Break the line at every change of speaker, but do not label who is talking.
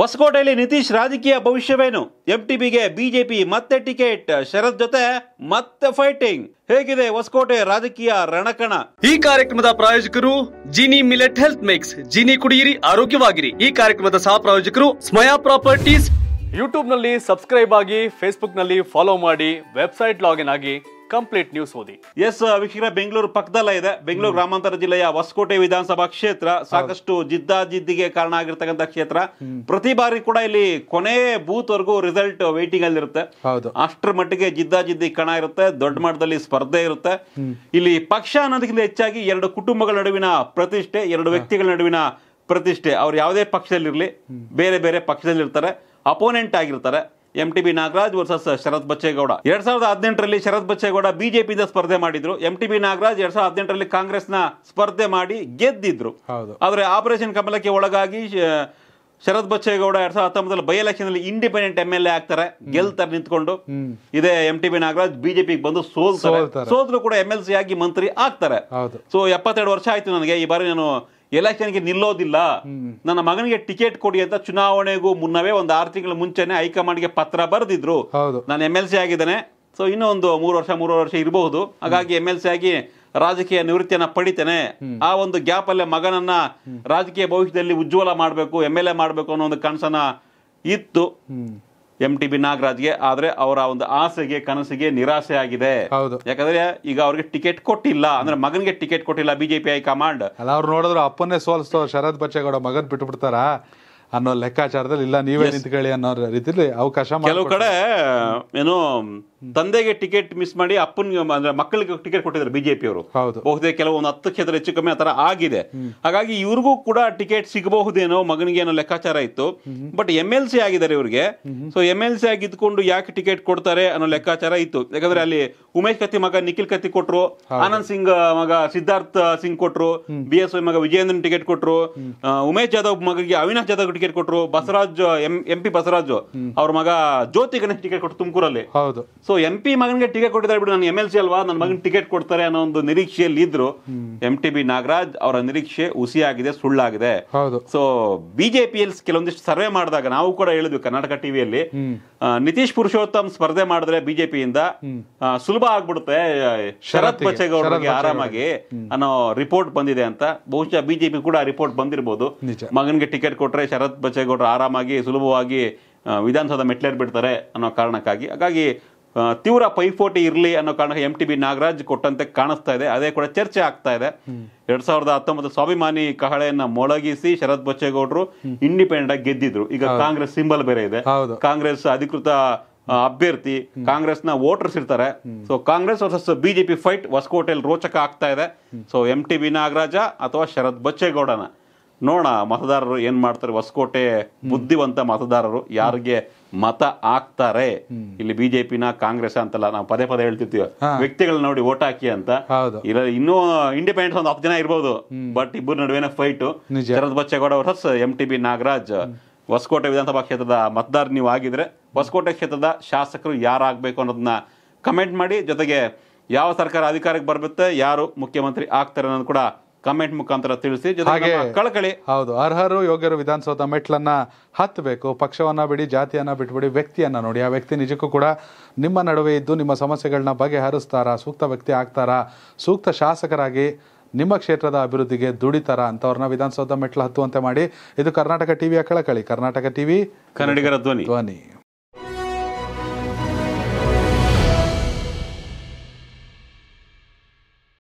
ಹೊಸಕೋಟೆಯಲ್ಲಿ ನಿತೀಶ್ ರಾಜಕೀಯ ಭವಿಷ್ಯವೇನು ಎಂಟಿಬಿಗೆ ಬಿಜೆಪಿ ಮತ್ತೆ ಟಿಕೆಟ್ ಶರತ್ ಜೊತೆ ಮತ್ತೆ ಫೈಟಿಂಗ್ ಹೇಗಿದೆ ಹೊಸಕೋಟೆ ರಾಜಕೀಯ ರಣಕಣ ಈ ಕಾರ್ಯಕ್ರಮದ ಪ್ರಾಯೋಜಕರು Jini millet health mix Jini ಕುಡಿಯಿರಿ ಆರೋಗ್ಯವಾಗಿರಿ ಈ ಕಾರ್ಯಕ್ರಮದ ಸಹ ಪ್ರಾಯೋಜಕರು ಸ್ಮಯಾ ಪ್ರಾಪರ್ಟೀಸ್ ಯೂಟ್ಯೂಬ್ನಲ್ಲಿ ಸಬ್ಸ್ಕ್ರೈಬ್ ಆಗಿ ನಲ್ಲಿ ಫಾಲೋ ಮಾಡಿ ವೆಬ್ಸೈಟ್ ಲಾಗಿನ್ ಆಗಿ ಕಂಪ್ಲೀಟ್ ನ್ಯೂಸ್ ಓದಿ ಎಸ್ ವೀಕ್ಷಕರ ಬೆಂಗಳೂರು ಪಕ್ಕದಲ್ಲೇ ಇದೆ ಬೆಂಗಳೂರು ಗ್ರಾಮಾಂತರ ಜಿಲ್ಲೆಯ ಹೊಸಕೋಟೆ ವಿಧಾನಸಭಾ ಕ್ಷೇತ್ರ ಸಾಕಷ್ಟು ಜಿದ್ದಾಜಿದ್ದಿಗೆ ಕಾರಣ ಆಗಿರ್ತಕ್ಕಂಥ ಕ್ಷೇತ್ರ ಪ್ರತಿ ಬಾರಿ ಕೂಡ ಇಲ್ಲಿ ಕೊನೆ ಬೂತ್ ವರ್ಗೂ ರಿಸಲ್ಟ್ ವೈಟಿಂಗ್ ಅಲ್ಲಿ ಇರುತ್ತೆ ಅಷ್ಟರ ಮಟ್ಟಿಗೆ ಜಿದ್ದಾಜಿದ್ದಿ ಕಣ ಇರುತ್ತೆ ದೊಡ್ಡ ಮಟ್ಟದಲ್ಲಿ ಸ್ಪರ್ಧೆ ಇರುತ್ತೆ ಇಲ್ಲಿ ಪಕ್ಷ ಅನ್ನೋದಕ್ಕಿಂತ ಹೆಚ್ಚಾಗಿ ಎರಡು ಕುಟುಂಬಗಳ ನಡುವಿನ ಪ್ರತಿಷ್ಠೆ ಎರಡು ವ್ಯಕ್ತಿಗಳ ನಡುವಿನ ಪ್ರತಿಷ್ಠೆ ಅವ್ರು ಯಾವುದೇ ಪಕ್ಷದಲ್ಲಿರ್ಲಿ ಬೇರೆ ಬೇರೆ ಪಕ್ಷದಲ್ಲಿರ್ತಾರೆ ಅಪೋನೆಂಟ್ ಆಗಿರ್ತಾರೆ M T B Nagaraj versus Sharath Bachegowda ಎರಡ್ ಸಾವಿರದ ಹದಿನೆಂಟರಲ್ಲಿ ಶರತ್ ಬಚ್ಚೇಗೌಡ ಬಿಜೆಪಿಯಿಂದ ಸ್ಪರ್ಧೆ ಮಾಡಿದ್ರು ಎಂ ಟಿ ಬಿ ನಾಗರಾಜ್ ಎರಡ್ ಸಾವಿರದ ಹದಿನೆಂಟರಲ್ಲಿ ಕಾಂಗ್ರೆಸ್ನ ಸ್ಪರ್ಧೆ ಮಾಡಿ ಗೆದ್ದಿದ್ರು ಆದ್ರೆ ಆಪರೇಷನ್ ಕಮಲಕ್ಕೆ ಒಳಗಾಗಿ ಶರತ್ ಬಚ್ಚೇಗೌಡ ಎರಡ್ ಸಾವಿರದ ಹತ್ತೊಂಬತ್ತರಲ್ಲಿ ಬೈ ಎಲೆಕ್ಷನ್ ಅಲ್ಲಿ ಇಂಡಿಪೆಂಡೆಂಟ್ ಎಂ ಎಲ್ ಎ ಆಗ್ತಾರೆ ಗೆಲ್ತಾರೆ ನಿಂತ್ಕೊಂಡು ಇದೇ ಎಂ ಟಿ ಬಿ ನಾಗರಾಜ್ ಬಿಜೆಪಿಗೆ ಬಂದು ಸೋಲ್ತಾರೆ ಸೋದ್ರು ಕೂಡ ಎಂ ಎಲ್ ಸಿ ಆಗಿ ಮಂತ್ರಿ ಆಗ್ತಾರೆ ಸೊ ಎಪ್ಪತ್ತೆರಡು ವರ್ಷ ಆಯ್ತು ನನಗೆ ಈ ಬಾರಿ ನಾನು ಎಲೆಕ್ಷನ್ಗೆ ನಿಲ್ಲೋದಿಲ್ಲ ನನ್ನ ಮಗನಿಗೆ ಟಿಕೆಟ್ ಕೊಡಿ ಅಂತ ಚುನಾವಣೆಗೂ ಮುನ್ನವೇ ಒಂದು ಆರು ತಿಂಗಳ ಮುಂಚೆನೆ ಗೆ ಪತ್ರ ಬರೆದಿದ್ರು ನಾನು ಎಮ್ ಎಲ್ ಸಿ ಆಗಿದ್ದೇನೆ ಸೊ ಇನ್ನೂ ಒಂದು ಮೂರು ವರ್ಷ ಮೂರು ವರ್ಷ ಇರಬಹುದು ಹಾಗಾಗಿ ಎಮ್ ಎಲ್ ಸಿ ಆಗಿ ರಾಜಕೀಯ ನಿವೃತ್ತಿಯನ್ನ ಪಡಿತೇನೆ ಆ ಒಂದು ಗ್ಯಾಪ್ ಅಲ್ಲೇ ಮಗನನ್ನ ರಾಜಕೀಯ ಭವಿಷ್ಯದಲ್ಲಿ ಉಜ್ವಲ ಮಾಡಬೇಕು ಎಂ ಎಲ್ ಎ ಮಾಡಬೇಕು ಅನ್ನೋ ಒಂದು ಕನಸನ ಇತ್ತು ಎಂ ಟಿ ಬಿ ನಾಗರಾಜ್ಗೆ ಆದ್ರೆ ಅವರ ಒಂದು ಆಸೆಗೆ ಕನಸಿಗೆ ನಿರಾಸೆ ಆಗಿದೆ ಹೌದು ಯಾಕಂದ್ರೆ ಈಗ ಅವ್ರಿಗೆ ಟಿಕೆಟ್ ಕೊಟ್ಟಿಲ್ಲ ಅಂದ್ರೆ ಮಗನಿಗೆ ಟಿಕೆಟ್ ಕೊಟ್ಟಿಲ್ಲ ಬಿಜೆಪಿ ಹೈಕಮಾಂಡ್
ಅಲ್ಲ ಅವ್ರು ನೋಡಿದ್ರು ಅಪ್ಪನ್ನೇ ಸೋಲಿಸ್ತೋ ಶರದ್ ಬಚ್ಚೇಗೌಡ ಮಗನ್ ಬಿಟ್ಟು ಬಿಡ್ತಾರ ಅನ್ನೋ ಲೆಕ್ಕಾಚಾರದಲ್ಲಿ ಇಲ್ಲ ನೀವೇ ನಿಂತ್ಕೊಳ್ಳಿ ಅನ್ನೋ ರೀತಿಯಲ್ಲಿ ಅವಕಾಶ ಕೆಲವು ಕಡೆ
ಏನು ತಂದೆಗೆ ಟಿಕೆಟ್ ಮಿಸ್ ಮಾಡಿ ಅಪ್ಪನಿಗೆ ಅಂದ್ರೆ ಮಕ್ಕಳಿಗೆ ಟಿಕೆಟ್ ಕೊಟ್ಟಿದ್ದಾರೆ ಬಿಜೆಪಿ ಅವರು ಬಹುದೇ ಕೆಲವು ಒಂದು ಹತ್ತು ಕ್ಷೇತ್ರ ಹೆಚ್ಚು ಕಮ್ಮಿ ಆತರ ಆಗಿದೆ ಹಾಗಾಗಿ ಇವ್ರಿಗೂ ಕೂಡ ಟಿಕೆಟ್ ಸಿಗಬಹುದೇನೋ ಮಗನಿಗೆ ಏನೋ ಲೆಕ್ಕಾಚಾರ ಇತ್ತು ಬಟ್ ಎಂ ಎಲ್ ಸಿ ಆಗಿದ್ದಾರೆ ಇವ್ರಿಗೆ ಸೊ ಎಂ ಎಲ್ ಸಿ ಆಗಿ ಯಾಕೆ ಟಿಕೆಟ್ ಕೊಡ್ತಾರೆ ಅನ್ನೋ ಲೆಕ್ಕಾಚಾರ ಇತ್ತು ಯಾಕಂದ್ರೆ ಅಲ್ಲಿ ಉಮೇಶ್ ಕತ್ತಿ ಮಗ ನಿಖಿಲ್ ಕತ್ತಿ ಕೊಟ್ರು ಆನಂದ್ ಸಿಂಗ್ ಮಗ ಸಿದ್ಧಾರ್ಥ ಸಿಂಗ್ ಕೊಟ್ರು ಬಿ ಎಸ್ ವೈ ಮಗ ವಿಜಯೇಂದ್ರನ್ ಟಿಕೆಟ್ ಕೊಟ್ರು ಉಮೇಶ್ ಜಾಧವ್ ಮಗಗೆ ಅವಿನಾಶ್ ಜಾಧವ್ ಟಿಕೆಟ್ ಕೊಟ್ಟರು ಬಸವರಾಜ್ ಎಂ ಪಿ ಬಸವರಾಜ್ ಅವ್ರ ಮಗ ಜ್ಯೋತಿ ಗಣೇಶ್ ಟಿಕೆಟ್ ಕೊಟ್ಟು ತುಮಕೂರಲ್ಲಿ ಹೌದು ಸೊ ಎಂ ಪಿ ಮಗನಿಗೆ ಟಿಕೆಟ್ ಕೊಟ್ಟಿದ್ದಾರೆ ಬಿಡು ನಾನು ಎಂ ಎಲ್ ಸಿ ಅಲ್ವಾ ನನ್ನ ಮಗನ ಟಿಕೆಟ್ ಕೊಡ್ತಾರೆ ಅನ್ನೋ ಒಂದು ನಿರೀಕ್ಷೆಯಲ್ಲಿ ಇದ್ರು ಎಂ ಟಿ ಬಿ ನಾಗರಾಜ್ ಅವರ ನಿರೀಕ್ಷೆ ಉಸಿಯಾಗಿದೆ ಸುಳ್ಳಾಗಿದೆ ಸೊ ಬಿಜೆಪಿಯಲ್ಲಿ ಕೆಲವೊಂದಿಷ್ಟು ಸರ್ವೆ ಮಾಡಿದಾಗ ನಾವು ಕೂಡ ಹೇಳಿದ್ವಿ ಕರ್ನಾಟಕ ಟಿವಿಯಲ್ಲಿ ನಿತೀಶ್ ಪುರುಷೋತ್ತಮ್ ಸ್ಪರ್ಧೆ ಮಾಡಿದ್ರೆ ಬಿಜೆಪಿಯಿಂದ ಸುಲಭ ಆಗ್ಬಿಡುತ್ತೆ ಶರತ್ ಬಚ್ಚೇಗೌಡರಿಗೆ ಆರಾಮಾಗಿ ಅನ್ನೋ ರಿಪೋರ್ಟ್ ಬಂದಿದೆ ಅಂತ ಬಹುಶಃ ಬಿಜೆಪಿ ಕೂಡ ರಿಪೋರ್ಟ್ ಬಂದಿರಬಹುದು ಮಗನಿಗೆ ಟಿಕೆಟ್ ಕೊಟ್ರೆ ಶರತ್ ಬಚ್ಚೇಗೌಡರು ಆರಾಮಾಗಿ ಸುಲಭವಾಗಿ ವಿಧಾನಸೌಧ ಮೆಟ್ಲೇರ್ ಬಿಡ್ತಾರೆ ಅನ್ನೋ ಕಾರಣಕ್ಕಾಗಿ ಹಾಗಾಗಿ ತೀವ್ರ ಪೈಪೋಟಿ ಇರಲಿ ಅನ್ನೋ ಕಾರಣಕ್ಕೆ ಎಂ ಟಿ ಬಿ ನಾಗರಾಜ್ ಕೊಟ್ಟಂತೆ ಕಾಣಿಸ್ತಾ ಇದೆ ಅದೇ ಕೂಡ ಚರ್ಚೆ ಆಗ್ತಾ ಇದೆ ಎರಡ್ ಸಾವಿರದ ಹತ್ತೊಂಬತ್ತು ಸ್ವಾಭಿಮಾನಿ ಕಹಳೆಯನ್ನ ಮೊಳಗಿಸಿ ಶರತ್ ಬಚ್ಚೇಗೌಡರು ಇಂಡಿಪೆಂಡೆಂಟ್ ಆಗಿ ಗೆದ್ದಿದ್ರು ಈಗ ಕಾಂಗ್ರೆಸ್ ಸಿಂಬಲ್ ಬೇರೆ ಇದೆ ಕಾಂಗ್ರೆಸ್ ಅಧಿಕೃತ ಅಭ್ಯರ್ಥಿ ಕಾಂಗ್ರೆಸ್ ನ ವೋಟರ್ಸ್ ಇರ್ತಾರೆ so Congress versus BJP fight ಹೊಸಕೋಟೆಯಲ್ಲಿ ರೋಚಕ ಆಗ್ತಾ ಇದೆ so M T B Nagaraja ಅಥವಾ ಶರದ್ ಬಚ್ಚೇಗೌಡನ ನೋಡ ಮತದಾರರು ಏನ್ ಮಾಡ್ತಾರೆ ಹೊಸಕೋಟೆ ಬುದ್ಧಿವಂತ ಮತದಾರರು ಯಾರಿಗೆ ಮತ ಹಾಕ್ತಾರೆ ಇಲ್ಲಿ ಬಿಜೆಪಿನ ಕಾಂಗ್ರೆಸ್ ಅಂತಲ್ಲ ನಾವು ಪದೇ ಪದೇ ಹೇಳ್ತಿರ್ತೀವಿ ವ್ಯಕ್ತಿಗಳನ್ನ ನೋಡಿ ಓಟ್ ಹಾಕಿ ಅಂತ ಇಲ್ಲ ಇನ್ನೂ ಇಂಡಿಪೆಂಡೆನ್ಸ್ ಒಂದು ಹತ್ತು ಜನ ಇರ್ಬೋದು ಬಟ್ ಇಬ್ಬರ ನಡುವೆನ fight Sharad Bachegowda versus M T B Nagaraj Hosakote ವಿಧಾನಸಭಾ ಕ್ಷೇತ್ರದ ಮತದಾರ ನೀವು ಆಗಿದ್ರೆ ಹೊಸಕೋಟೆ ಕ್ಷೇತ್ರದ ಶಾಸಕರು ಯಾರಾಗಬೇಕು ಅನ್ನೋದನ್ನ ಕಮೆಂಟ್ ಮಾಡಿ ಜೊತೆಗೆ ಯಾವ ಸರ್ಕಾರ ಅಧಿಕಾರಕ್ಕೆ ಬರ್ಬಿತ್ತೆ ಯಾರು ಮುಖ್ಯಮಂತ್ರಿ ಆಗ್ತಾರೆ ಅನ್ನೋದು ಕೂಡ ಕಮೆಂಟ್ ಮುಖಾಂತರ ತಿಳಿಸಿ ಜೊತೆಗೆ ಕಳಕಳಿ
ಹೌದು ಅರ್ಹರು ಯೋಗ್ಯರು ವಿಧಾನಸೌಧ ಮೆಟ್ಲನ್ನ ಹತ್ತಬೇಕು ಪಕ್ಷವನ್ನ ಬಿಡಿ ಜಾತಿಯನ್ನ ಬಿಟ್ಬಿಡಿ ವ್ಯಕ್ತಿಯನ್ನ ನೋಡಿ ಆ ವ್ಯಕ್ತಿ ನಿಜಕ್ಕೂ ಕೂಡ ನಿಮ್ಮ ನಡುವೆ ಇದ್ದು ನಿಮ್ಮ ಸಮಸ್ಯೆಗಳನ್ನ ಬಗೆಹರಿಸ್ತಾರಾ ಸೂಕ್ತ ವ್ಯಕ್ತಿ ಆಗ್ತಾರಾ ಸೂಕ್ತ ಶಾಸಕರಾಗಿ ನಿಮ್ಮ ಕ್ಷೇತ್ರದ ಅಭಿವೃದ್ಧಿಗೆ ದುಡಿತಾರ ಅಂತವ್ರನ್ನ ವಿಧಾನಸೌಧ ಮೆಟ್ಲ ಹತ್ತುವಂತೆ ಮಾಡಿ ಇದು ಕರ್ನಾಟಕ ಟಿವಿಯ ಕಳಕಳಿ ಕರ್ನಾಟಕ ಟಿವಿ ಕನ್ನಡಿಗರ ಧ್ವನಿ ಧ್ವನಿ